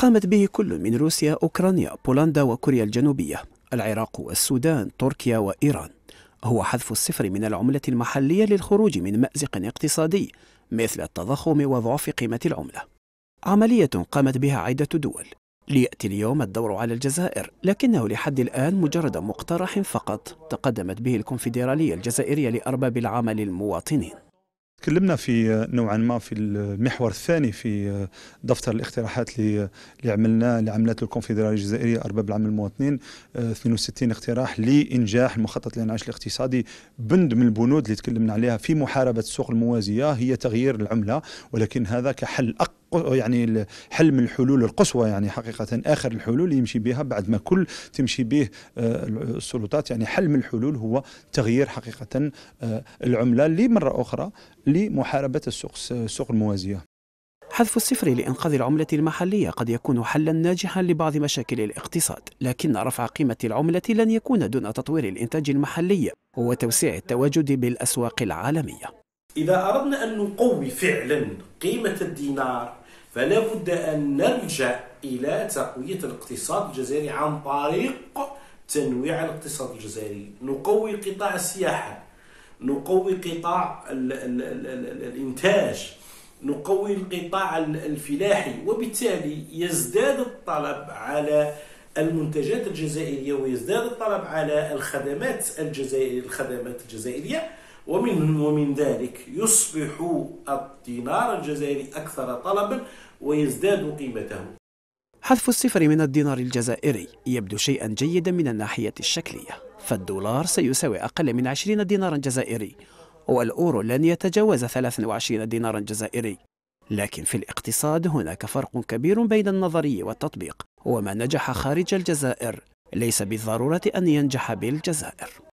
قامت به كل من روسيا، أوكرانيا، بولندا وكوريا الجنوبية، العراق والسودان، تركيا وإيران. هو حذف الصفر من العملة المحلية للخروج من مأزق اقتصادي مثل التضخم وضعف قيمة العملة. عملية قامت بها عدة دول. ليأتي اليوم الدور على الجزائر، لكنه لحد الآن مجرد مقترح فقط تقدمت به الكونفدرالية الجزائرية لأرباب العمل المواطنين. تكلمنا في آه، نوعا ما في المحور الثاني في آه، دفتر الاقتراحات اللي اللي عملناه اللي عملته الكونفدراليه الجزائريه ارباب العمل المواطنين 62 آه، اقتراح لانجاح المخطط للانعاش الاقتصادي بند من البنود اللي تكلمنا عليها في محاربه السوق الموازيه هي تغيير العمله ولكن هذا كحل اق يعني حل من الحلول القصوى يعني حقيقه اخر الحلول يمشي بها بعد ما كل تمشي به آه، السلطات يعني حل من الحلول هو تغيير حقيقه آه، العمله لمره اخرى لمحاربه السوق السوق الموازيه حذف الصفر لإنقاذ العملة المحلية قد يكون حلا ناجحا لبعض مشاكل الاقتصاد، لكن رفع قيمة العملة لن يكون دون تطوير الإنتاج المحلي وتوسيع التواجد بالأسواق العالمية. إذا أردنا أن نقوي فعلا قيمة الدينار فلا بد أن نلجأ إلى تقوية الاقتصاد الجزائري عن طريق تنويع الاقتصاد الجزائري نقوي قطاع السياحة نقوي قطاع الـ الـ الـ الـ الإنتاج نقوي القطاع الفلاحي وبالتالي يزداد الطلب على المنتجات الجزائرية ويزداد الطلب على الخدمات الجزائرية الخدمات الجزائرية ومن ومن ذلك يصبح الدينار الجزائري أكثر طلبا ويزداد قيمته حذف الصفر من الدينار الجزائري يبدو شيئا جيدا من الناحية الشكلية فالدولار سيساوي أقل من 20 دينارا جزائري والأورو لن يتجاوز 23 دينارا جزائري لكن في الاقتصاد هناك فرق كبير بين النظري والتطبيق وما نجح خارج الجزائر ليس بالضرورة أن ينجح بالجزائر